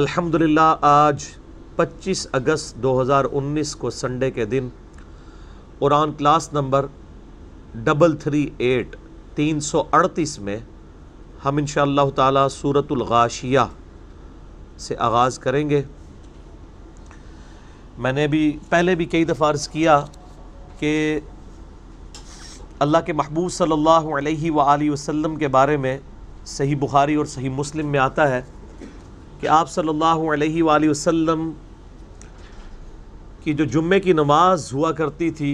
अल्हम्दुलिल्लाह आज 25 अगस्त 2019 को संडे के दिन Quran class number double three eight तीन सौ अड़तीस में हम इन ताला सूरतुलगाशिया से आगाज़ करेंगे मैंने भी पहले भी कई दफ़ा अर्ज़ किया कि अल्लाह के महबूब सल्लल्लाहु अलैहि वसल्लम के बारे में सही बुखारी और सही मुस्लिम में आता है कि आप सल्लल्लाहु अलैहि वसल्लम की जो जुम्मे की नमाज हुआ करती थी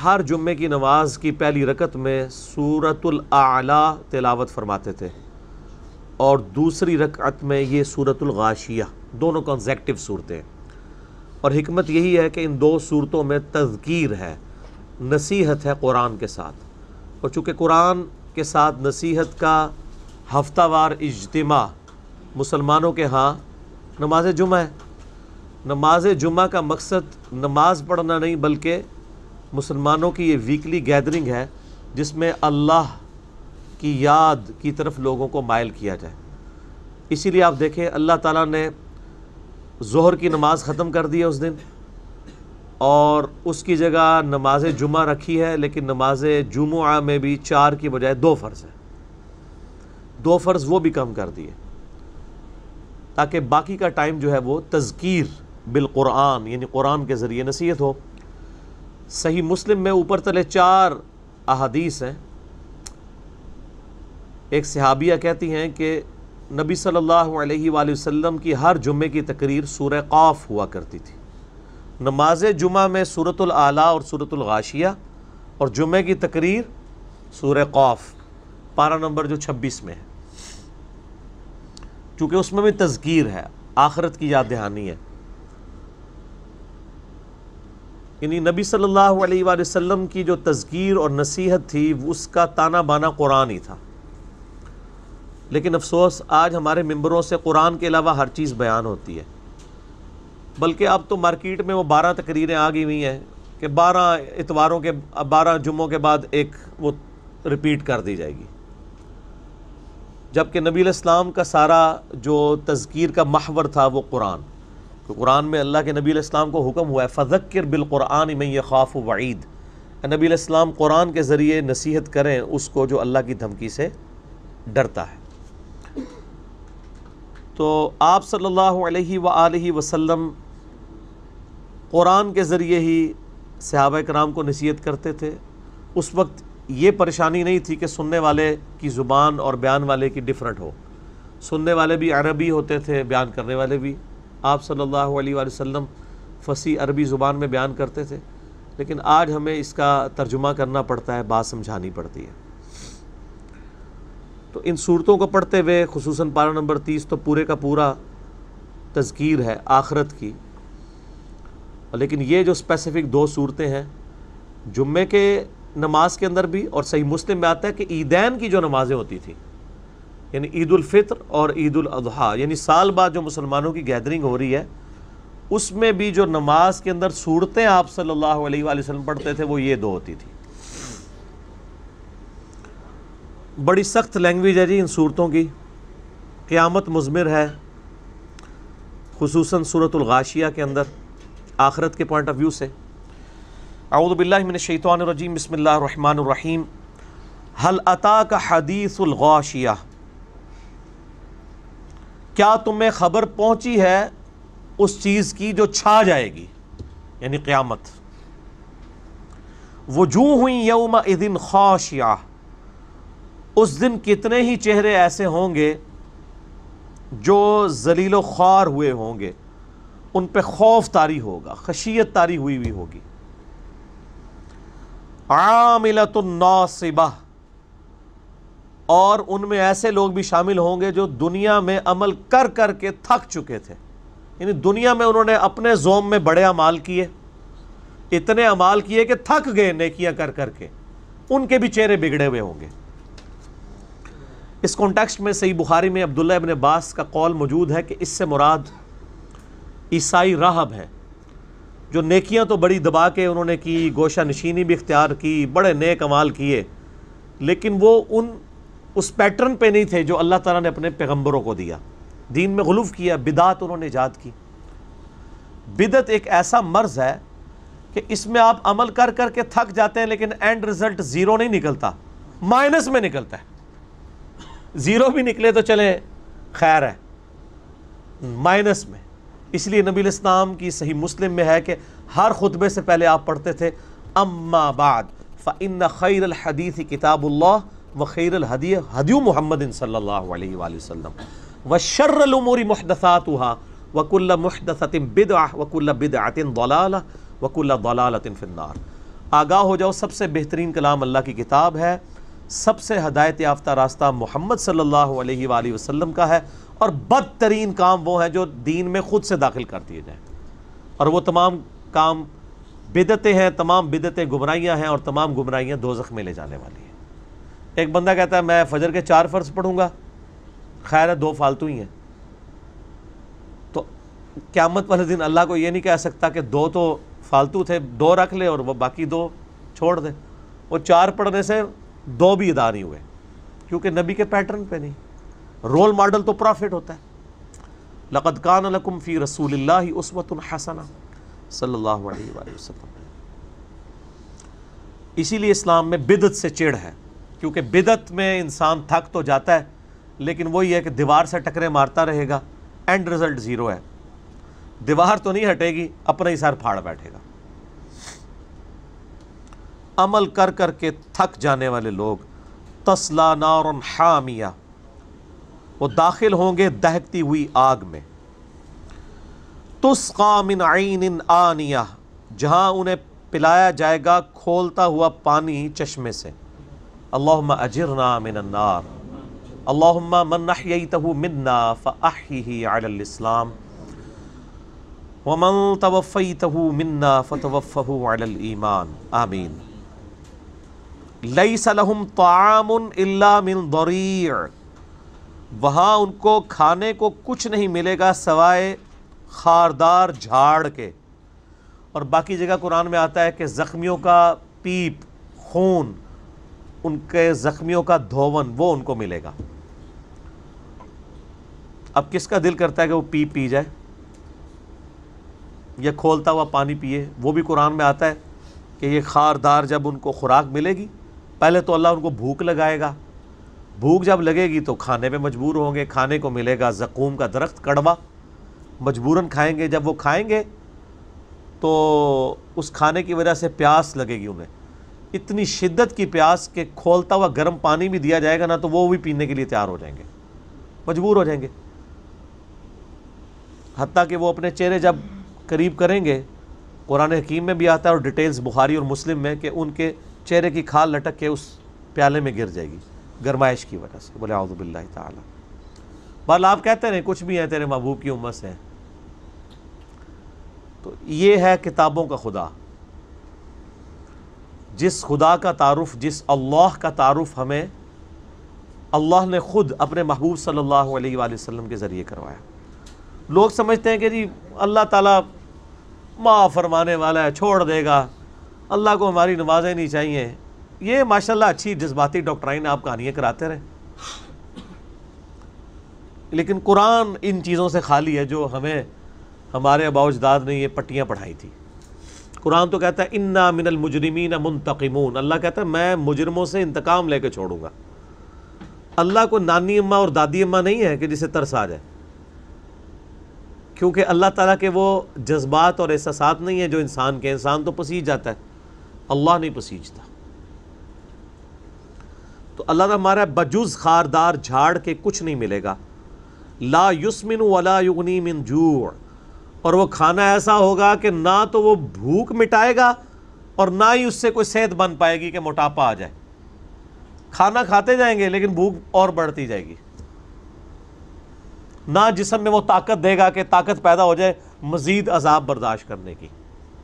हर जुम्मे की नमाज की पहली रकत में सूरतुल आला तिलावत फरमाते थे और दूसरी रकत में ये सूरतुल गाशिया दोनों कॉन्जेक्टिव सूरतें और हमत यही है कि इन दो सूरतों में तजकीर है नसीहत है कुरान के साथ और चूँकि कुरान के साथ नसीहत का हफ्तावार इजतमा मुसलमानों के हाँ नमाज जुमा है नमाज जुमा का मकसद नमाज पढ़ना नहीं बल्कि मुसलमानों की ये वीकली गैदरिंग है जिसमें अल्लाह की याद की तरफ लोगों को मायल किया जाए इसीलिए आप देखें अल्लाह ताला ने जहर की नमाज़ ख़त्म कर दी है उस दिन और उसकी जगह नमाज जुमा रखी है लेकिन नमाज जुमा में भी चार की बजाय दो फ़र्ज़ हैं दो फ़र्ज़ वो भी कम कर दिए ताकि बाकी का टाइम जो है वो तज़कीर बिलकुरान यानी कुरान के ज़रिए नसीहत हो सही मुस्लिम में ऊपर तले चार अहादीस हैं एक सहाबिया कहती हैं कि नबी सल्लल्लाहु अलैहि वसल्लम की हर जुम्मे की तकरीर सूर काफ हुआ करती थी नमाज जुमा में सूरतुल आला और सूरतुल गाशिया और जुमे की तकरीर सूर काफ पारा नंबर जो छब्बीस में है चूँकि उसमें भी तजगीर है आखरत की याद दहानी है यानी नबी सल्लल्लाहु अलैहि वसल्लम की जो तजगीर और नसीहत थी उसका ताना बाना कुरान ही था लेकिन अफसोस आज हमारे मंबरों से कुरान के अलावा हर चीज़ बयान होती है बल्कि अब तो मार्केट में वो बारह तकरीरें आ गई हुई हैं कि बारह इतवारों के बारह जुमों के बाद एक वो रिपीट कर दी जाएगी जबकि नबी इस्लाम का सारा जो तस्कीर का महवर था वो कुरान तो कुरान में अल्लाह के नबी इस्लाम को हुक्म हुआ है फ़क्र बिलकुरान में ये खौफ वईद नबी इस्लाम कुरान के ज़रिए नसीहत करें उसको जो अल्लाह की धमकी से डरता है तो आप सल्लल्लाहु अलैहि सल्ला वसल्लम कुरान के ज़रिए ही सहाबा कराम को नसीहत करते थे उस वक्त ये परेशानी नहीं थी कि सुनने वाले की ज़ुबान और बयान वाले की डिफरेंट हो सुनने वाले भी अरबी होते थे बयान करने वाले भी आप सल्लल्लाहु अलैहि वसल्लम फसी अरबी ज़ुबान में बयान करते थे लेकिन आज हमें इसका तर्जुमा करना पड़ता है बात समझानी पड़ती है तो इन सूरतों को पढ़ते हुए खसूस पारा नंबर तीस तो पूरे का पूरा तस्कीर है आखरत की लेकिन ये जो स्पेसिफ़िक दो सूरतें हैं जुम्मे के नमाज के अंदर भी और सही मुस्लिम में आता है कि ईदैन की जो नमाज़ें होती थी यानी ईदालफ़ितर और अजहा यानी साल बाद जो मुसलमानों की गैदरिंग हो रही है उसमें भी जो नमाज के अंदर सूरतें आप सल्लल्लाहु अलैहि वसल्लम पढ़ते थे वो ये दो होती थी बड़ी सख्त लैंग्वेज है जी इन सूरतों की क़्यामत मजमर है खसूस सूरतलगाशिया के अंदर आखरत के पॉइंट ऑफ व्यू से आउदबिल्लिमिनशैतरजीम बसमीम हल अता का हदीसलगौशिया क्या तुम्हें खबर पहुंची है उस चीज़ की जो छा जाएगी यानी क़्यामत वजू हुई यौम दिन खौशिया उस दिन कितने ही चेहरे ऐसे होंगे जो जलील ख्वार हुए होंगे उन पर खौफ तारी होगा खशियत तारी हुई हुई होगी आमिलतुन्नासिबा और उनमें ऐसे लोग भी शामिल होंगे जो दुनिया में अमल कर कर के थक चुके थे यानी दुनिया में उन्होंने अपने जोम में बड़े अमाल किए इतने अमाल किए कि थक गए नेकियां कर कर के उनके भी चेहरे बिगड़े हुए होंगे इस कॉन्टेक्स्ट में सही बुखारी में अब्दुल्ला इबन बास का कौल मौजूद है कि इससे मुराद ईसाई राहब हैं जो नेकियां तो बड़ी दबा के उन्होंने की गोशा नशीनी भी इख्तियार की बड़े नए कमाल किए लेकिन वो उन उस पैटर्न पे नहीं थे जो अल्लाह ताला ने अपने पैगम्बरों को दिया दीन में गलूफ किया बिदात उन्होंने ईजाद की बिदत एक ऐसा मर्ज़ है कि इसमें आप अमल कर कर के थक जाते हैं लेकिन एंड रिज़ल्ट ज़ीरो नहीं निकलता माइनस में निकलता है ज़ीरो भी निकले तो चले खैर है माइनस में इसलिए नबी इस्लाम की सही मुस्लिम में है कि हर खुतबे से पहले आप पढ़ते थे अम्माबाद फ़िन खैर हदीसी किताबुल्ला व खैर हदी हदयू मोहम्मद वसम व शर्रमूरी महदसात वकुल्ल महदसतिन बिद वकुल्ल बिद आतिन दौला वकुल्ल दौलातिन फिन्नार आगाह हो जाओ सबसे बेहतरीन कलाम अल्लाह की किताब है सबसे हदायत याफ्ता रास्ता मोहम्मद सल्ला वसलम का है और बदतरीन काम वो हैं जो दीन में ख़ुद से दाखिल कर दिए जाएँ और वो तमाम काम बिदतें हैं तमाम बिदतें गुमराहियाँ हैं और तमाम गुमराइयाँ दो ज़ख्मे ले जाने वाली हैं एक बंदा कहता है मैं फजर के चार फ़र्ज पढ़ूँगा खैर दो फालतू ही हैं तो क़्यामत वाले दिन अल्लाह को ये नहीं कह सकता कि दो तो फालतू थे दो रख ले और वह बाकी दो छोड़ दे वो चार पढ़ने से दो भी अदा नहीं हुए क्योंकि नबी के पैटर्न पे नहीं रोल मॉडल तो प्रॉफिट होता है लक़द कान लकुम फ़ी रसूल उसवत हसना सल्ला इसीलिए इस्लाम में बिदत से चिड़ है क्योंकि बिदत में इंसान थक तो जाता है लेकिन वही है कि दीवार से टकरे मारता रहेगा एंड रिज़ल्ट ज़ीरो है दीवार तो नहीं हटेगी अपना ही सर फाड़ बैठेगा अमल कर करके थक जाने वाले लोग तस्ला नार हामिया वो दाखिल होंगे दहकती हुई आग में तुस्का मिन आइन आनिया जहाँ उन्हें पिलाया जाएगा खोलता हुआ पानी चश्मे से अल्लाह अजरना मिनन्नार अल्लाह मनतहु मन्ना फ़ाहीम वमन तवफ़ी तहु मन्ना फ़तवफ़ु ईमान आमीन लई सलहम तामुन मिन दरीर वहाँ उनको खाने को कुछ नहीं मिलेगा सवाए खारदार झाड़ के और बाकी जगह कुरान में आता है कि ज़ख्मियों का पीप खून उनके ज़ख्मियों का धोवन वो उनको मिलेगा अब किसका दिल करता है कि वो पीप पी जाए या खोलता हुआ पानी पिए वो भी कुरान में आता है कि ये खारदार जब उनको खुराक मिलेगी पहले तो अल्लाह उनको भूख लगाएगा भूख जब लगेगी तो खाने पे मजबूर होंगे खाने को मिलेगा जकूम का दरख्त कड़वा मजबूरन खाएंगे जब वो खाएंगे तो उस खाने की वजह से प्यास लगेगी उन्हें इतनी शिद्दत की प्यास के खोलता हुआ गर्म पानी भी दिया जाएगा ना तो वो भी पीने के लिए तैयार हो जाएंगे मजबूर हो जाएंगे हती कि वो अपने चेहरे जब करीब करेंगे कुरान हकीम में भी आता है और डिटेल्स बुखारी और मुस्लिम में कि उनके चेहरे की खाल लटक के उस प्याले में गिर जाएगी गरमाइश की वजह से बोले आउज़बिल्ला ताली आप कहते रहे कुछ भी हैं तेरे महबूब की उम्मत से तो ये है किताबों का खुदा जिस खुदा का तारफ़ जिस अल्लाह का तारफ़ हमें अल्लाह ने ख़ुद अपने महबूब सल्लल्लाहु अलैहि वसल्लम के ज़रिए करवाया लोग समझते हैं कि जी अल्लाह ताला माँ फरमाने वाला है छोड़ देगा अल्लाह को हमारी नमाज़ें नहीं चाहिए ये माशाल्लाह अच्छी जज्बाती डॉक्टराइन आप कहानियाँ कराते रहे लेकिन कुरान इन चीज़ों से खाली है जो हमें हमारे अबाउजदाद ने ये पट्टियाँ पढ़ाई थी कुरान तो कहता है इन्ना मिनल मुजरमी मुंतकिमून अल्लाह कहता है मैं मुजरमों से इंतकाम लेके छोड़ूंगा अल्लाह को नानी अम्मा और दादी अम्मा नहीं है कि जिसे तरस आ जाए क्योंकि अल्लाह ताला के वो जज्बात और एहसास नहीं है जो इंसान के इंसान तो पसीज जाता है अल्लाह नहीं पसीजता तो अल्लाह ने हमारा बजुज खारदार झाड़ के कुछ नहीं मिलेगा ला युस्मिन वला युगनी मिन जूड़ और वो खाना ऐसा होगा कि ना तो वो भूख मिटाएगा और ना ही उससे कोई सेहत बन पाएगी कि मोटापा आ जाए खाना खाते जाएंगे लेकिन भूख और बढ़ती जाएगी ना जिसम में वो ताकत देगा कि ताकत पैदा हो जाए मज़ीद अजाब बर्दाश्त करने की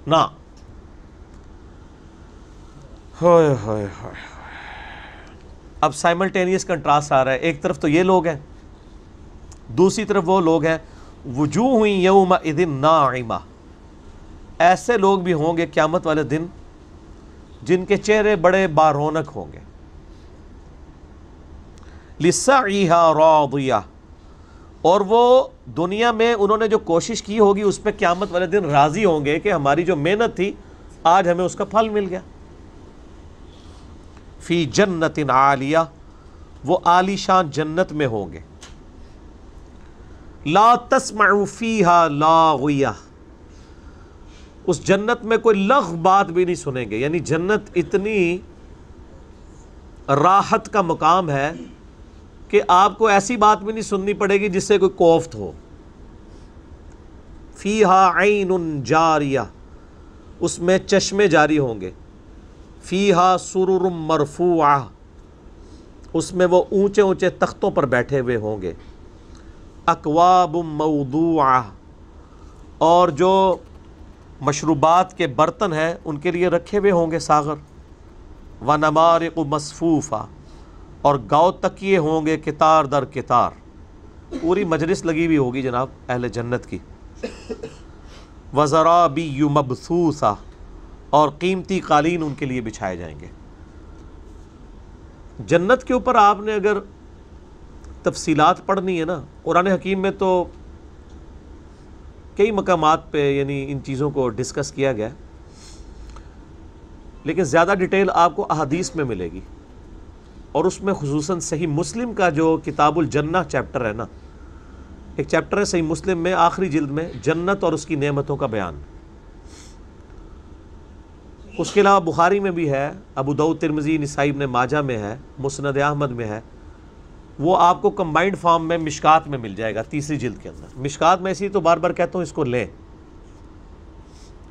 ना होय होय होय अब साइमल्टेनियस कंट्रास्ट आ रहा है एक तरफ तो ये लोग हैं दूसरी तरफ वो लोग हैं वजू हुई यूमा इदिन ना ऐसे लोग भी होंगे क़्यामत वाले दिन जिनके चेहरे बड़े बारोनक होंगे लिस्सा रौदिया और वो दुनिया में उन्होंने जो कोशिश की होगी उस पर क़्यामत वाले दिन राज़ी होंगे कि हमारी जो मेहनत थी आज हमें उसका फल मिल गया फ़ी इन आलिया वो आलीशान जन्नत में होंगे ला हा लागिया उस जन्नत में कोई लख बात भी नहीं सुनेंगे यानी जन्नत इतनी राहत का मुकाम है कि आपको ऐसी बात भी नहीं सुननी पड़ेगी जिससे कोई कोफ्त हो फ़ी हा आन जारिया उसमें चश्मे जारी होंगे फ़ीहा सुरुर मरफूआ उसमें वो ऊंचे ऊंचे तख्तों पर बैठे हुए होंगे अकवाब मऊदूआ और जो मशरूबात के बर्तन हैं उनके लिए रखे हुए होंगे सागर व नमारक मसफूफ़ा और गाओ तकिए होंगे कितार दर कितार पूरी मजलिस लगी हुई होगी जनाब अहल जन्नत की वज़रा भी यू मबसूसा और कीमती कालीन उनके लिए बिछाए जाएंगे जन्नत के ऊपर आपने अगर तफसीलात पढ़नी है ना कुरान हकीम में तो कई मकाम पे यानी इन चीज़ों को डिस्कस किया गया लेकिन ज़्यादा डिटेल आपको अहदीस में मिलेगी और उसमें खसूस सही मुस्लिम का जो किताबुल जन्ना चैप्टर है ना एक चैप्टर है सही मुस्लिम में आखिरी जिल्द में जन्नत और उसकी नेमतों का बयान उसके अलावा बुखारी में भी है अबू दाऊद तिरमजी नसाइब ने माजा में है मुसनद अहमद में है वो आपको कम्बाइंड फॉर्म में मिशकात में मिल जाएगा तीसरी जिल्द के अंदर मिशकात में ऐसी तो बार बार कहता हूँ इसको लें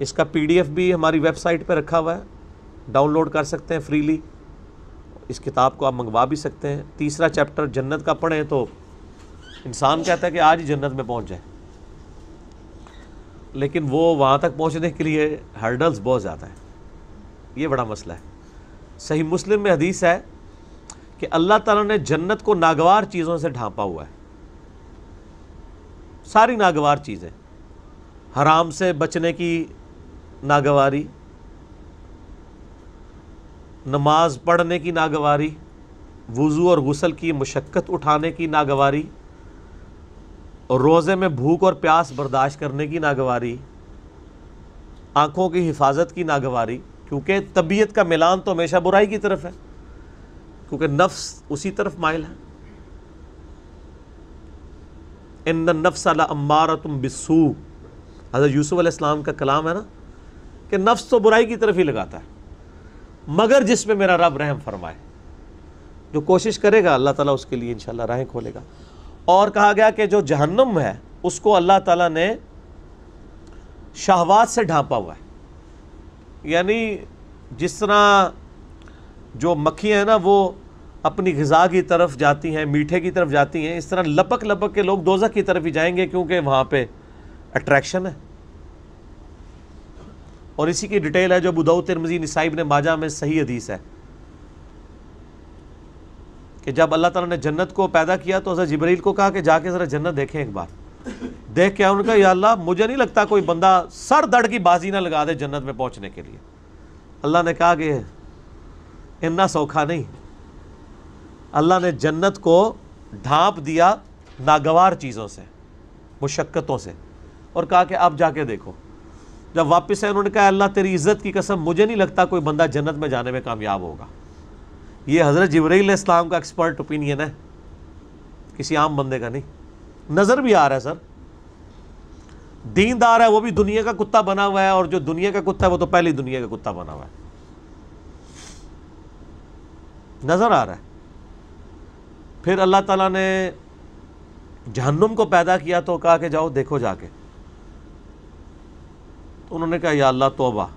इसका पीडीएफ भी हमारी वेबसाइट पर रखा हुआ है डाउनलोड कर सकते हैं फ्रीली इस किताब को आप मंगवा भी सकते हैं तीसरा चैप्टर जन्नत का पढ़ें तो इंसान कहता है कि आज ही जन्नत में पहुँच जाए लेकिन वो वहाँ तक पहुँचने के लिए हर्डल्स बहुत ज़्यादा हैं ये बड़ा मसला है सही मुस्लिम में हदीस है कि अल्लाह ताला ने जन्नत को नागवार चीज़ों से ढांपा हुआ है सारी नागवार चीज़ें हराम से बचने की नागवारी नमाज पढ़ने की नागवारी वज़ू और गसल की मशक्क़त उठाने की नागवारी रोज़े में भूख और प्यास बर्दाश्त करने की नागवारी आँखों की हिफाजत की नागवारी क्योंकि तबीयत का मिलान तो हमेशा बुराई की तरफ है क्योंकि नफ्स उसी तरफ मायल है इन नफ्स अला अम्मारा तुम बिसू हज़रत यूसुफ़ अलैहिस्सलाम का कलाम है ना कि नफ्स तो बुराई की तरफ ही लगाता है मगर जिसमें मेरा रब रहम फरमाए जो कोशिश करेगा अल्लाह ताला उसके लिए इंशाल्लाह राहें खोलेगा और कहा गया कि जो जहन्नम है उसको अल्लाह ताला ने शाहवात से ढांपा हुआ है यानी जिस तरह जो मक्खियाँ हैं ना वो अपनी गज़ा की तरफ जाती हैं मीठे की तरफ जाती हैं इस तरह लपक लपक के लोग दोजा की तरफ ही जाएंगे क्योंकि वहाँ पे अट्रैक्शन है और इसी की डिटेल है जो बुदाऊ तिरमजी निसाइब ने माजा में सही हदीस है कि जब अल्लाह ताला ने जन्नत को पैदा किया तो हज़रत जबरील को कहा कि जाके ज़रा जन्नत देखें एक बार देख के उनका या अल्लाह मुझे नहीं लगता कोई बंदा सर दड़ की बाजी ना लगा दे जन्नत में पहुंचने के लिए अल्लाह ने कहा कि इन्ना सौखा नहीं अल्लाह ने जन्नत को ढांप दिया नागवार चीज़ों से मुशक्क़तों से और कहा कि अब जाके देखो जब वापस आए उन्होंने कहा अल्लाह तेरी इज़्ज़त की कसम मुझे नहीं लगता कोई बंदा जन्नत में जाने में कामयाब होगा ये हज़रत जबरील इस्लाम का एक्सपर्ट ओपिनियन है किसी आम बंदे का नहीं नज़र भी आ रहा है सर दीनदार है वो भी दुनिया का कुत्ता बना हुआ है और जो दुनिया का कुत्ता है वो तो पहले दुनिया का कुत्ता बना हुआ है नज़र आ रहा है फिर अल्लाह ताला ने जहन्नुम को पैदा किया तो कहा कि जाओ देखो जाके तो उन्होंने कहा या अल्लाह तोबा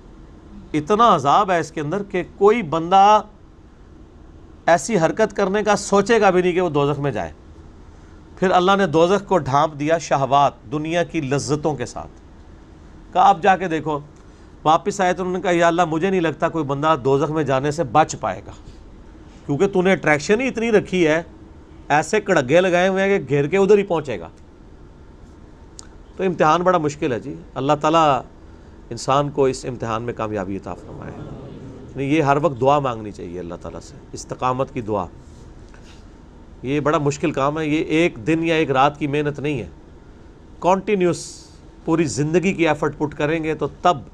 इतना अजाब है इसके अंदर कि कोई बंदा ऐसी हरकत करने का सोचेगा भी नहीं कि वो दोजख में जाए फिर अल्लाह ने दोजख को ढांप दिया शहवात दुनिया की लज्जतों के साथ कहा आप जाके देखो वापस आए तो उन्होंने कहा या अल्लाह मुझे नहीं लगता कोई बंदा दोजख में जाने से बच पाएगा क्योंकि तूने अट्रैक्शन ही इतनी रखी है ऐसे कड़गे लगाए हुए हैं कि घेर के उधर ही पहुँचेगा तो इम्तहान बड़ा मुश्किल है जी अल्लाह ताला इंसान को इस इम्तहान में कामयाबी अता फरमाए ये हर वक्त दुआ मांगनी चाहिए अल्लाह ताला से इस्तकामत की दुआ ये बड़ा मुश्किल काम है ये एक दिन या एक रात की मेहनत नहीं है कॉन्टीन्यूस पूरी ज़िंदगी की एफर्ट पुट करेंगे तो तब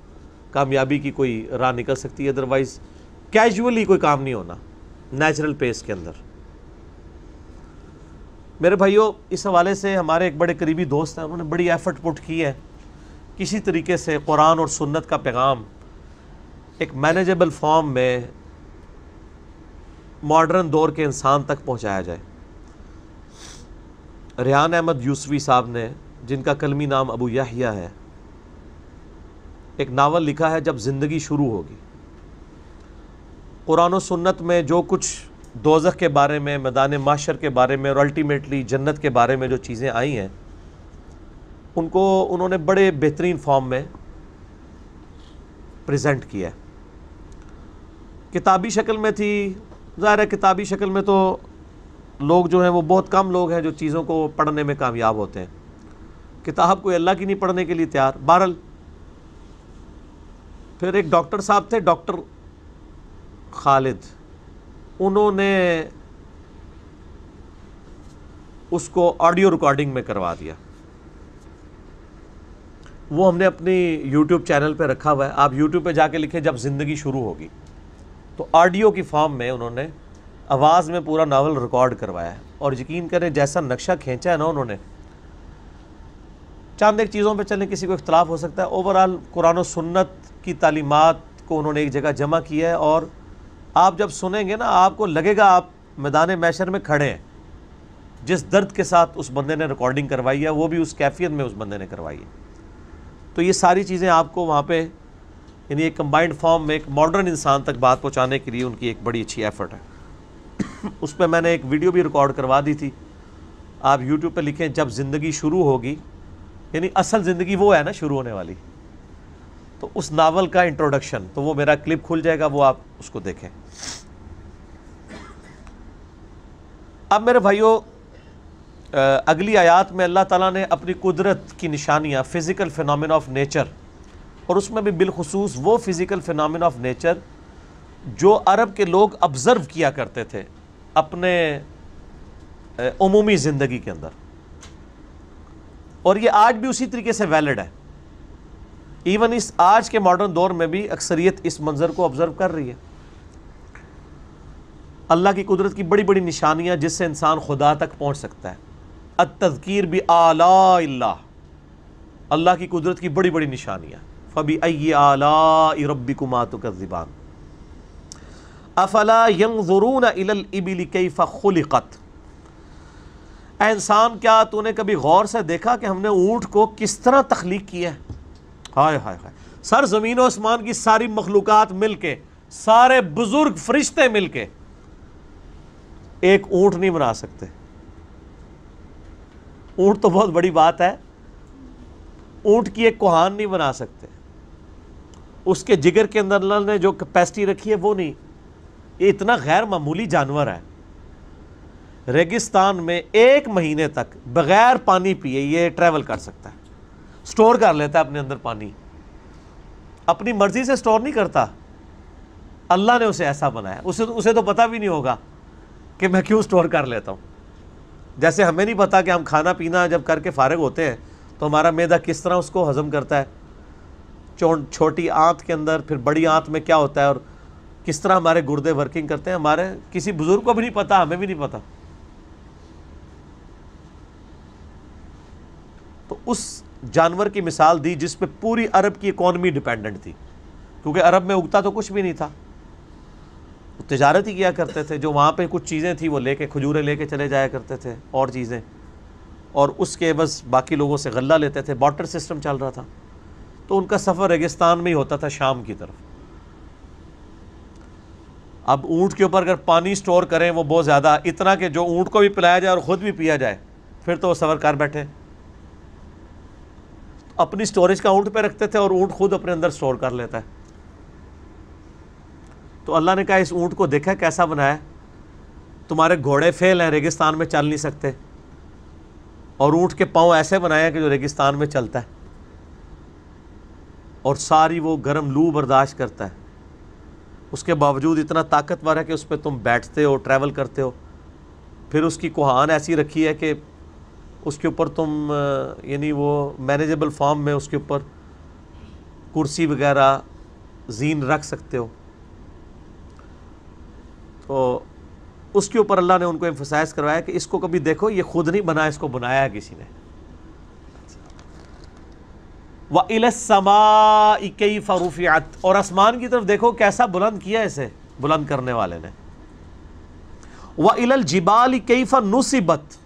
कामयाबी की कोई राह निकल सकती है अदरवाइज़ कैजुअली कोई काम नहीं होना नेचुरल पेस के अंदर मेरे भाइयों इस हवाले से हमारे एक बड़े करीबी दोस्त हैं उन्होंने बड़ी एफर्ट पुट की है किसी तरीके से कुरान और सुन्नत का पैगाम एक मैनेजेबल फॉर्म में मॉडर्न दौर के इंसान तक पहुंचाया जाए रेहान अहमद यूसवी साहब ने जिनका कलमी नाम अबू याहिया है एक नावल लिखा है जब ज़िंदगी शुरू होगी कुरान सुन्नत में जो कुछ दोजख के बारे में मैदान माशर के बारे में और अल्टीमेटली जन्नत के बारे में जो चीज़ें आई हैं उनको उन्होंने बड़े बेहतरीन फॉर्म में प्रेजेंट किया किताबी शक्ल में थी ज़ाहिर किताबी शक्ल में तो लोग जो हैं वो बहुत कम लोग हैं जो चीज़ों को पढ़ने में कामयाब होते हैं किताब कोई अल्लाह की नहीं पढ़ने के लिए तैयार बहरल फिर एक डॉक्टर साहब थे डॉक्टर खालिद उन्होंने उसको ऑडियो रिकॉर्डिंग में करवा दिया वो हमने अपनी यूट्यूब चैनल पे रखा हुआ है आप यूट्यूब पे जाके लिखें जब ज़िंदगी शुरू होगी तो ऑडियो की फॉर्म में उन्होंने आवाज़ में पूरा नावल रिकॉर्ड करवाया है और यकीन करें जैसा नक्शा खींचा है ना उन्होंने चांद एक चीज़ों पर चलें किसी को इख्तलाफ हो सकता है ओवरऑल कुरान सुन्नत की तालीमत को उन्होंने एक जगह जमा किया है और आप जब सुनेंगे ना आपको लगेगा आप मैदान मैशर में खड़े हैं जिस दर्द के साथ उस बंदे ने रिकॉर्डिंग करवाई है वो भी उस कैफियत में उस बंदे ने करवाई है तो ये सारी चीज़ें आपको वहाँ पे यानी एक कंबाइंड फॉर्म में एक मॉडर्न इंसान तक बात पहुँचाने के लिए उनकी एक बड़ी अच्छी एफर्ट है उस पर मैंने एक वीडियो भी रिकॉर्ड करवा दी थी आप यूट्यूब पर लिखें जब ज़िंदगी शुरू होगी यानी असल ज़िंदगी वो है ना शुरू होने वाली तो उस नावल का इंट्रोडक्शन तो वो मेरा क्लिप खुल जाएगा वो आप उसको देखें अब मेरे भाइयों अगली आयत में अल्लाह ताला ने अपनी कुदरत की निशानियाँ फ़िज़िकल फिनमिन ऑफ नेचर और उसमें भी बिलखसूस वो फ़िज़िकल फिनमिन ऑफ नेचर जो अरब के लोग ऑब्ज़र्व किया करते थे अपने अमूमी ज़िंदगी के अंदर और ये आज भी उसी तरीके से वैलिड है इवन इस आज के मॉडर्न दौर में भी अक्सरियत इस मंज़र को ऑब्ज़र्व कर रही है अल्लाह की कुदरत की बड़ी बड़ी निशानियाँ जिससे इंसान खुदा तक पहुँच सकता है अतज़कीर भी आला अल्लाह की कुदरत की बड़ी बड़ी निशानियाँ फ़बी अय आला रब्बी कुमात का ज़िबान अफला इंसान क्या तूने कभी गौर से देखा कि हमने ऊँट को किस तरह तख्लीक किया है हाय हाय हाय सर ज़मीन आसमान की सारी मखलूक मिल के सारे बुज़ुर्ग फरिश्ते मिल के एक ऊँट नहीं बना सकते ऊँट तो बहुत बड़ी बात है ऊँट की एक कुहान नहीं बना सकते उसके जिगर के अंदर ने जो कैपेसिटी रखी है वो नहीं ये इतना गैर मामूली जानवर है रेगिस्तान में एक महीने तक बगैर पानी पिए ये ट्रैवल कर सकता है स्टोर कर लेता है अपने अंदर पानी अपनी मर्जी से स्टोर नहीं करता अल्लाह ने उसे ऐसा बनाया उसे तो- उसे तो पता भी नहीं होगा कि मैं क्यों स्टोर कर लेता हूँ जैसे हमें नहीं पता कि हम खाना पीना जब करके फारग होते हैं तो हमारा मैदा किस तरह उसको हज़म करता है छोटी आंत के अंदर फिर बड़ी आंत में क्या होता है और किस तरह हमारे गुर्दे वर्किंग करते हैं हमारे किसी बुजुर्ग को भी नहीं पता हमें भी नहीं पता तो उस जानवर की मिसाल दी जिस पे पूरी अरब की इकोनमी डिपेंडेंट थी क्योंकि अरब में उगता तो कुछ भी नहीं था तजारत तो ही किया करते थे जो वहाँ पे कुछ चीज़ें थी वो लेके खजूरें लेके चले जाया करते थे और चीज़ें और उसके बस बाकी लोगों से गल्ला लेते थे बॉटर सिस्टम चल रहा था तो उनका सफ़र रेगिस्तान में ही होता था शाम की तरफ अब ऊँट के ऊपर अगर पानी स्टोर करें वो बहुत ज़्यादा इतना कि जो ऊँट को भी पिलाया जाए और ख़ुद भी पिया जाए फिर तो वो सवर कर बैठे अपनी स्टोरेज का ऊँट पे रखते थे और ऊँट खुद अपने अंदर स्टोर कर लेता है तो अल्लाह ने कहा इस ऊँट को देखा कैसा बनाया तुम्हारे घोड़े फेल हैं रेगिस्तान में चल नहीं सकते और ऊँट के पाँव ऐसे बनाए हैं कि जो रेगिस्तान में चलता है और सारी वो गर्म लू बर्दाश्त करता है उसके बावजूद इतना ताकतवर है कि उस पर तुम बैठते हो ट्रैवल करते हो फिर उसकी कुहान ऐसी रखी है कि उसके ऊपर तुम यानी वो मैनेजेबल फॉर्म में उसके ऊपर कुर्सी वगैरह जीन रख सकते हो तो उसके ऊपर अल्लाह ने उनको एम्फोसाइज़ करवाया कि इसको कभी देखो ये ख़ुद नहीं बनाया इसको बनाया किसी ने व इलसमाई फ़रूफ़ियात और आसमान की तरफ देखो कैसा बुलंद किया इसे बुलंद करने वाले ने व इलल जिबाल कई नुसीबत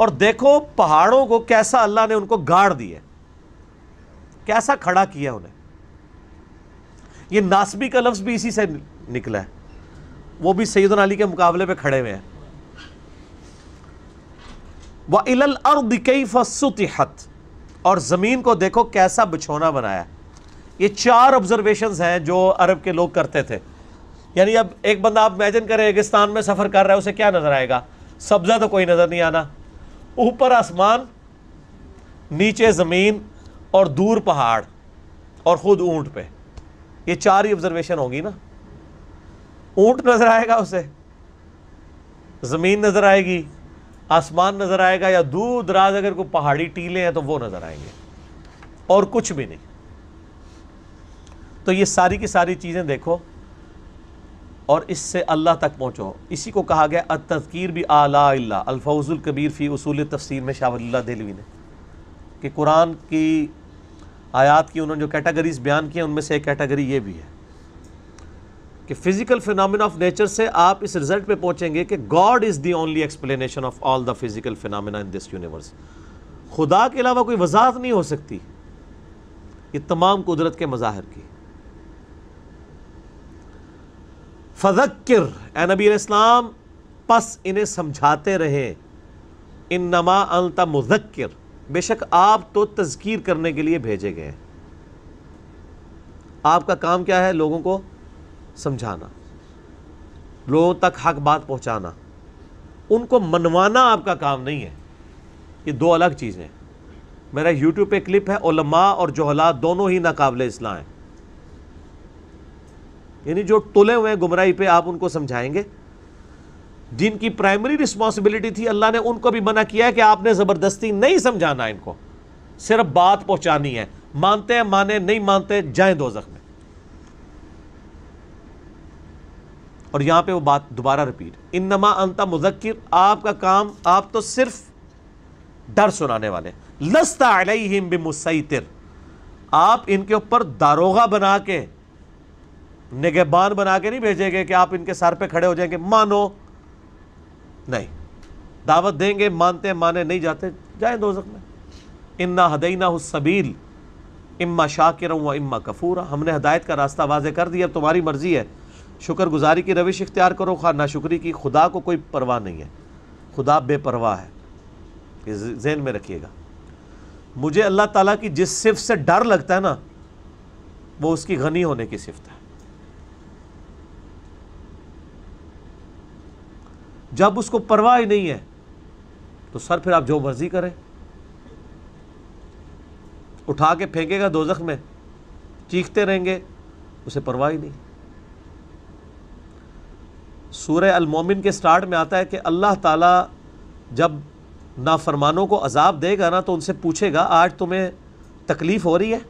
और देखो पहाड़ों को कैसा अल्लाह ने उनको गाड़ दिए कैसा खड़ा किया उन्हें ये नासबी का लफ्ज़ भी इसी से निकला है वो भी सईद अली के मुकाबले पे खड़े हुए हैं व इल अर्द कई फ़सुतिहत और ज़मीन को देखो कैसा बिछोना बनाया ये चार ऑब्जर्वेशन हैं जो अरब के लोग करते थे यानी अब एक बंदा आप इमेजिन करें रेगिस्तान में सफ़र कर रहा है उसे क्या नज़र आएगा सब्ज़ा तो कोई नज़र नहीं आना ऊपर आसमान नीचे ज़मीन और दूर पहाड़ और ख़ुद ऊंट पे ये चार ही ऑब्जर्वेशन होगी ना ऊंट नज़र आएगा उसे ज़मीन नज़र आएगी आसमान नज़र आएगा या दूर दराज अगर कोई पहाड़ी टीले हैं तो वो नज़र आएंगे और कुछ भी नहीं तो ये सारी की सारी चीज़ें देखो और इससे अल्लाह तक पहुँचो इसी को कहा गया अ तस्कीर भी आला अलफौजुल कबीर फ़ी उसूल तफसीर में शाह दिलवी ने कि कुरान की आयात की उन्होंने जो कैटेगरीज बयान की उनमें से एक कैटेगरी ये भी है कि फिजिकल फिनमिन ऑफ नेचर से आप इस रिजल्ट पे पहुंचेंगे कि God is the only explanation of all the physical phenomena in this universe खुदा के अलावा कोई वजाहत नहीं हो सकती ये तमाम कुदरत के मज़ाहर की फजक्र ए नबी इस्लाम पस इन्हें समझाते रहे इन नमा अलता मुजक्र बेशक आप तो तजकीर करने के लिए भेजे गए आपका काम क्या है लोगों को समझाना लोगों तक हक बात पहुंचाना उनको मनवाना आपका काम नहीं है ये दो अलग चीज़ें हैं मेरा यूट्यूब पे क्लिप है ओलमा और जोहला दोनों ही नाकाबले इसलाह हैं यानी जो तुले हुए हैं गुमराही पे आप उनको समझाएंगे जिनकी प्राइमरी रिस्पॉन्सिबिलिटी थी अल्लाह ने उनको भी मना किया है कि आपने ज़बरदस्ती नहीं समझाना इनको सिर्फ बात पहुंचानी है मानते हैं माने नहीं मानते जाएं दो में और यहाँ पे वो बात दोबारा रिपीट इन नमा अंता मुजक्र आपका काम आप तो सिर्फ डर सुनाने वाले लस्ता अलहिम बिमुसैतिर आप इनके ऊपर दारोगा बना के निगहबान बना के नहीं भेजेंगे कि आप इनके सर पे खड़े हो जाएंगे मानो नहीं दावत देंगे मानते माने नहीं जाते जाए दो में इन्ना हदईना सबील इम्मा शाकिर व इम्मा कफूर हमने हदायत का रास्ता वाजे कर दिया अब तुम्हारी मर्ज़ी है शुक्रगुजारी की रविश इख्तियार करो खा नाशुक्री की खुदा को कोई परवाह नहीं है खुदा बेपरवाह है ये जहन में रखिएगा मुझे अल्लाह ताला की जिस सिफ से डर लगता है ना वो उसकी गनी होने की सिफत है जब उसको परवाह ही नहीं है तो सर फिर आप जो मर्जी करें उठा के फेंकेगा दोजख में चीखते रहेंगे उसे परवाह ही नहीं सूर्य अलमोमिन के स्टार्ट में आता है कि अल्लाह ताला जब नाफरमानों को अजाब देगा ना तो उनसे पूछेगा आज तुम्हें तकलीफ़ हो रही है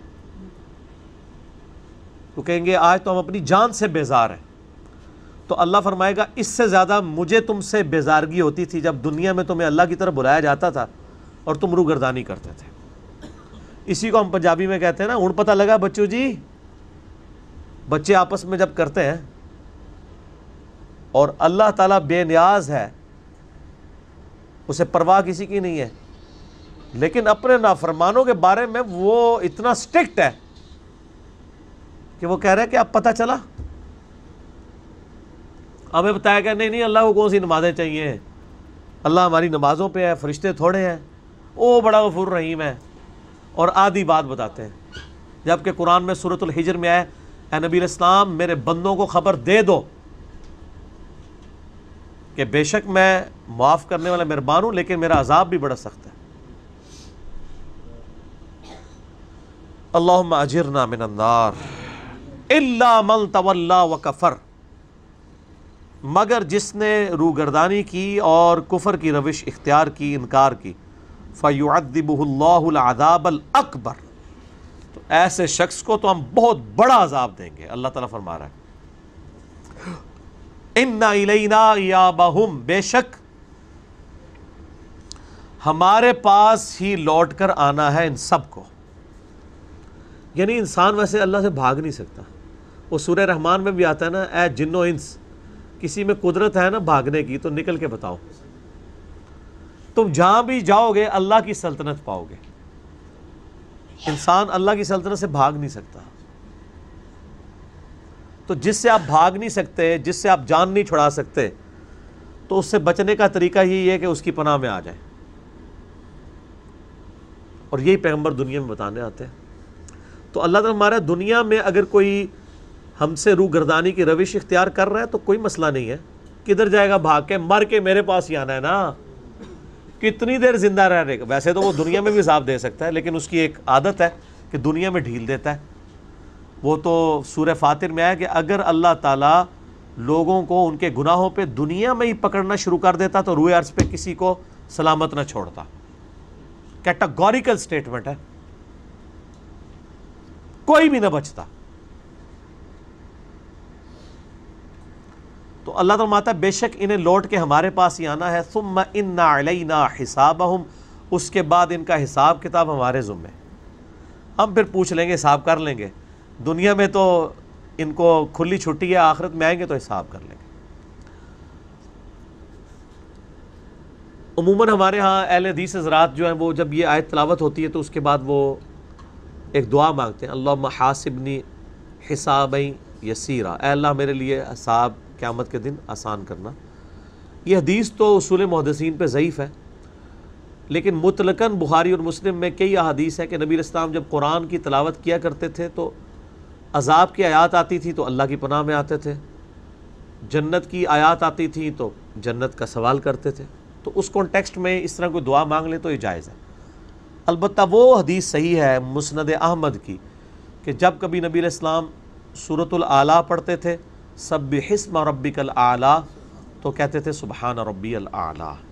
तो कहेंगे आज तो हम अपनी जान से बेजार हैं तो अल्लाह फरमाएगा इससे ज़्यादा मुझे तुमसे बेजारगी होती थी जब दुनिया में तुम्हें अल्लाह की तरफ बुलाया जाता था और तुम रूगरदानी करते थे इसी को हम पंजाबी में कहते हैं ना उन पता लगा बच्चों जी बच्चे आपस में जब करते हैं और अल्लाह ताला बेनियाज है उसे परवाह किसी की नहीं है लेकिन अपने नाफरमानों के बारे में वो इतना स्ट्रिक्ट है कि वो कह रहे हैं कि अब पता चला हमें बताया गया नहीं नहीं अल्लाह को कौन सी नमाज़ें चाहिए अल्लाह हमारी नमाज़ों पे है फरिश्ते थोड़े हैं ओ बड़ा गफूर रहीम है और आधी बात बताते हैं जबकि कुरान में सूरतुल हिजर में आए नबी इस्लाम मेरे बंदों को ख़बर दे दो कि बेशक मैं माफ़ करने वाला मेहरबान हूँ लेकिन मेरा अजाब भी बड़ा सख्त है अल्लाह अजिर नामिनार मन तवल्ला व कफ़र मगर जिसने रूगरदानी की और कुफर की रविश इख्तियार की इनकार की फ़युद्दिबुल्लादाबल अकबर तो ऐसे शख्स को तो हम बहुत बड़ा अजाब देंगे अल्लाह ताला फरमा रहा है इन्ना बहुम बेशक हमारे पास ही लौट कर आना है इन सब को यानी इंसान वैसे अल्लाह से भाग नहीं सकता वो सूर्य रहमान में भी आता है ना ए जिन्नो इंस किसी में कुदरत है ना भागने की तो निकल के बताओ तुम जहां भी जाओगे अल्लाह की सल्तनत पाओगे इंसान अल्लाह की सल्तनत से भाग नहीं सकता तो जिससे आप भाग नहीं सकते जिससे आप जान नहीं छुड़ा सकते तो उससे बचने का तरीका यही है कि उसकी पनाह में आ जाए और यही पैगम्बर दुनिया में बताने आते हैं तो अल्लाह ताला हमारा दुनिया में अगर कोई हमसे रू गर्दानी की रविश इख्तियार कर रहा है तो कोई मसला नहीं है किधर जाएगा भाग के मर के मेरे पास ही आना है ना कितनी देर जिंदा रहने का वैसे तो वो दुनिया में भी हिसाब दे सकता है लेकिन उसकी एक आदत है कि दुनिया में ढील देता है वो तो सूर्य फातिर में आया कि अगर अल्लाह ताला लोगों को उनके गुनाहों पे दुनिया में ही पकड़ना शुरू कर देता तो रूए अर्ज पे किसी को सलामत ना छोड़ता कैटागोरिकल स्टेटमेंट है कोई भी ना बचता तो अल्लाह तो माता बेशक इन्हें लौट के हमारे पास ही आना है सुम ना हिसाब हम उसके बाद इनका हिसाब किताब हमारे जुम्मे हम फिर पूछ लेंगे हिसाब कर लेंगे दुनिया में तो इनको खुली छुट्टी है आखिरत में आएंगे तो हिसाब कर लेंगे अमूमन हमारे यहाँ अहल हदीस हजरात जो हैं वो जब ये आयत तलावत होती है तो उसके बाद वो एक दुआ मांगते हैं अल्लाह हासिबनी हिसाब यसीरा अल्लाह मेरे लिए हिसाब क़्यामत के दिन आसान करना यह हदीस तो असूल महदसिन पर ज़यीफ़ है लेकिन मुतलकन बुखारी और मुस्लिम में कई अदीस है कि नबी इस्लाम जब कुरान की तलावत किया करते थे तो अजाब की आयात आती थी तो अल्लाह की पनाह में आते थे जन्नत की आयात आती थी तो जन्नत का सवाल करते थे तो उस कॉन्टेक्स्ट में इस तरह कोई दुआ मांग ले तो ये जायज़ है अलबत् वो हदीस सही है मुस्ंद अहमद की कि जब कभी नबी इस्लाम सूरतुल आला पढ़ते थे सब हिस्म रबिकल आला तो कहते थे सुबहान रबी आला